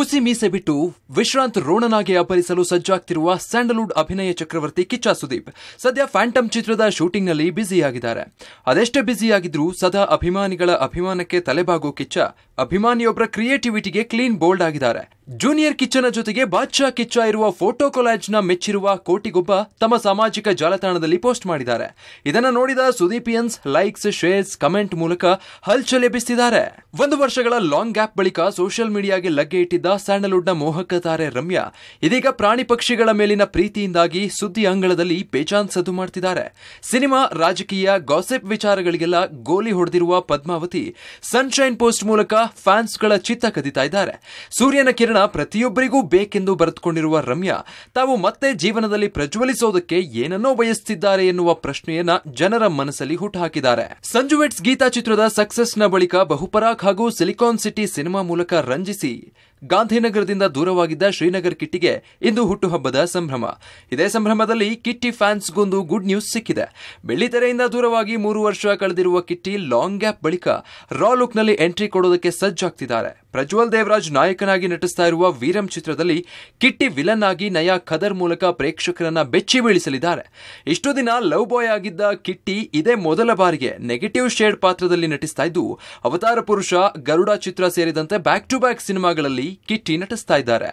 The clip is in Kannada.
ಕುಸಿ ಮೀಸೆ ಬಿಟ್ಟು ವಿಶ್ರಾಂತ್ ರೋಣನಾಗಿ ಅಪರಿಸಲು ಸಜ್ಜಾಗ್ತಿರುವ ಸ್ಯಾಂಡಲ್ವುಡ್ ಅಭಿನಯ ಚಕ್ರವರ್ತಿ ಕಿಚ್ಚ ಸುದೀಪ್ ಸದ್ಯ ಫ್ಯಾಂಟಮ್ ಚಿತ್ರದ ಶೂಟಿಂಗ್ನಲ್ಲಿ ಬ್ಯುಸಿಯಾಗಿದ್ದಾರೆ ಅದೆಷ್ಟೇ ಬ್ಯುಸಿಯಾಗಿದ್ರೂ ಸದಾ ಅಭಿಮಾನಿಗಳ ಅಭಿಮಾನಕ್ಕೆ ತಲೆಬಾಗೋ ಕಿಚ್ಚ ಅಭಿಮಾನಿಯೊಬ್ಬರ ಕ್ರಿಯೇಟಿವಿಟಿಗೆ ಕ್ಲೀನ್ ಬೋಲ್ಡ್ ಆಗಿದ್ದಾರೆ ಜೂನಿಯರ್ ಕಿಚ್ಚನ ಜೊತೆಗೆ ಬಾದ್ಶಾ ಕಿಚ್ಚ ಇರುವ ಫೋಟೋ ಕೊಲಾಜ್ ನ ಮೆಚ್ಚಿರುವ ಕೋಟಿಗೊಬ್ಬ ತಮ್ಮ ಸಾಮಾಜಿಕ ಜಾಲತಾಣದಲ್ಲಿ ಪೋಸ್ಟ್ ಮಾಡಿದ್ದಾರೆ ಇದನ್ನ ನೋಡಿದ ಸುದೀಪಿಯನ್ಸ್ ಲೈಕ್ಸ್ ಶೇರ್ಸ್ ಕಮೆಂಟ್ ಮೂಲಕ ಹಲ್ಚಲ್ ಎಬ್ಬಿಸಿದ್ದಾರೆ ಒಂದು ವರ್ಷಗಳ ಲಾಂಗ್ ಗ್ಯಾಪ್ ಬಳಿಕ ಸೋಷಿಯಲ್ ಮೀಡಿಯಾಗೆ ಲಗ್ಗೆ ಇಟ್ಟಿದ್ದ ಸ್ಯಾಂಡಲ್ವುಡ್ ನ ಮೋಹಕ ತಾರೆ ರಮ್ಯಾ ಇದೀಗ ಪ್ರಾಣಿ ಪಕ್ಷಿಗಳ ಮೇಲಿನ ಪ್ರೀತಿಯಿಂದಾಗಿ ಸುದ್ದಿ ಅಂಗಳದಲ್ಲಿ ಪೇಚಾನ್ ಸದ್ದು ಮಾಡ್ತಿದ್ದಾರೆ ಸಿನಿಮಾ ರಾಜಕೀಯ ಗಾಸಿಪ್ ವಿಚಾರಗಳಿಗೆಲ್ಲ ಗೋಲಿ ಹೊಡೆದಿರುವ ಪದ್ಮಾವತಿ ಸನ್ಶೈನ್ ಪೋಸ್ಟ್ ಮೂಲಕ ಫ್ಯಾನ್ಸ್ಗಳ ಚಿತ್ತ ಕದಿತಾ ಇದ್ದಾರೆ ಸೂರ್ಯನ ಕಿರಣ ಪ್ರತಿಯೊಬ್ಬರಿಗೂ ಬೇಕೆಂದು ಬರೆದುಕೊಂಡಿರುವ ರಮ್ಯಾ ತಾವು ಮತ್ತೆ ಜೀವನದಲ್ಲಿ ಪ್ರಜ್ವಲಿಸೋದಕ್ಕೆ ಏನನ್ನೋ ಬಯಸ್ತಿದ್ದಾರೆ ಎನ್ನುವ ಪ್ರಶ್ನೆಯನ್ನ ಜನರ ಮನಸ್ಸಲ್ಲಿ ಹುಟ್ಟುಹಾಕಿದ್ದಾರೆ ಸಂಜುವೆಟ್ಸ್ ಗೀತಾ ಚಿತ್ರದ ಸಕ್ಸಸ್ನ ಬಳಿಕ ಬಹುಪರಾಕ್ ಹಾಗೂ ಸಿಲಿಕಾನ್ ಸಿಟಿ ಸಿನಿಮಾ ಮೂಲಕ ರಂಜಿಸಿ ಗಾಂಧಿನಗರದಿಂದ ದೂರವಾಗಿದ್ದ ಶ್ರೀನಗರ್ ಕಿಟ್ಟಿಗೆ ಇಂದು ಹುಟ್ಟುಹಬ್ಬದ ಸಂಭ್ರಮ ಇದೇ ಸಂಭ್ರಮದಲ್ಲಿ ಕಿಟ್ಟಿ ಫ್ಯಾನ್ಸ್ಗೊಂದು ಗುಡ್ ನ್ಯೂಸ್ ಸಿಕ್ಕಿದೆ ಬೆಳ್ಳಿತೆರೆಯಿಂದ ದೂರವಾಗಿ ಮೂರು ವರ್ಷ ಕಳೆದಿರುವ ಕಿಟ್ಟಿ ಲಾಂಗ್ ಗ್ಯಾಪ್ ಬಳಿಕ ರಾ ಲುಕ್ನಲ್ಲಿ ಎಂಟ್ರಿ ಕೊಡೋದಕ್ಕೆ ಸಜ್ಜಾಗ್ತಿದ್ದಾರೆ ಪ್ರಜ್ವಲ್ ದೇವರಾಜ್ ನಾಯಕನಾಗಿ ನಟಿಸ್ತಾ ಇರುವ ವೀರಂ ಚಿತ್ರದಲ್ಲಿ ಕಿಟ್ಟಿ ವಿಲನ್ ಆಗಿ ನಯಾ ಖದರ್ ಮೂಲಕ ಪ್ರೇಕ್ಷಕರನ್ನ ಬೆಚ್ಚಿ ಬೀಳಿಸಲಿದ್ದಾರೆ ಇಷ್ಟು ದಿನ ಲವ್ ಬಾಯ್ ಆಗಿದ್ದ ಕಿಟ್ಟಿ ಇದೇ ಮೊದಲ ಬಾರಿಗೆ ನೆಗೆಟಿವ್ ಶೇಡ್ ಪಾತ್ರದಲ್ಲಿ ನಟಿಸ್ತಾ ಇದ್ದು ಅವತಾರ ಪುರುಷ ಗರುಡ ಚಿತ್ರ ಸೇರಿದಂತೆ ಬ್ಯಾಕ್ ಟು ಬ್ಯಾಕ್ ಸಿನಿಮಾಗಳಲ್ಲಿ ಕಿಟ್ಟಿ ನಟಿಸ್ತಾ ಇದ್ದಾರೆ